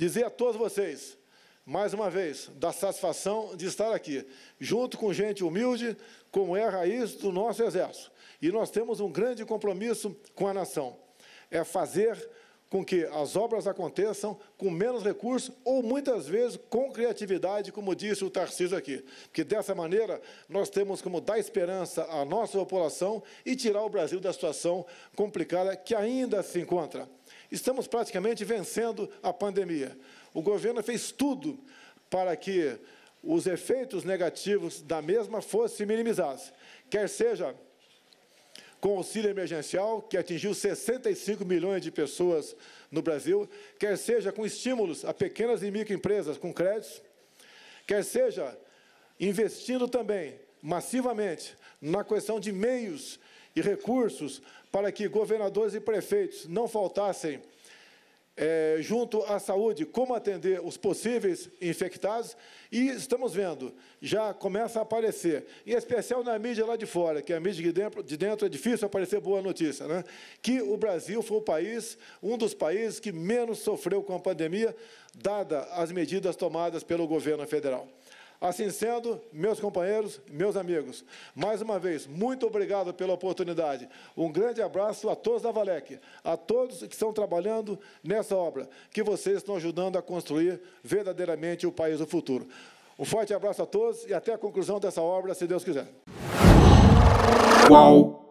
dizer a todos vocês, mais uma vez, da satisfação de estar aqui, junto com gente humilde, como é a raiz do nosso exército. E nós temos um grande compromisso com a nação: é fazer com que as obras aconteçam com menos recursos ou muitas vezes com criatividade, como disse o Tarcísio aqui. Porque dessa maneira nós temos como dar esperança à nossa população e tirar o Brasil da situação complicada que ainda se encontra estamos praticamente vencendo a pandemia. O governo fez tudo para que os efeitos negativos da mesma fossem minimizados, quer seja com auxílio emergencial, que atingiu 65 milhões de pessoas no Brasil, quer seja com estímulos a pequenas e microempresas com créditos, quer seja investindo também massivamente na questão de meios e recursos para que governadores e prefeitos não faltassem é, junto à saúde, como atender os possíveis infectados, e estamos vendo, já começa a aparecer, em especial na mídia lá de fora, que a mídia de dentro, de dentro é difícil aparecer boa notícia, né? que o Brasil foi o país, um dos países que menos sofreu com a pandemia, dada as medidas tomadas pelo governo federal. Assim sendo, meus companheiros, meus amigos, mais uma vez, muito obrigado pela oportunidade. Um grande abraço a todos da Valec, a todos que estão trabalhando nessa obra, que vocês estão ajudando a construir verdadeiramente o país do futuro. Um forte abraço a todos e até a conclusão dessa obra, se Deus quiser. Qual?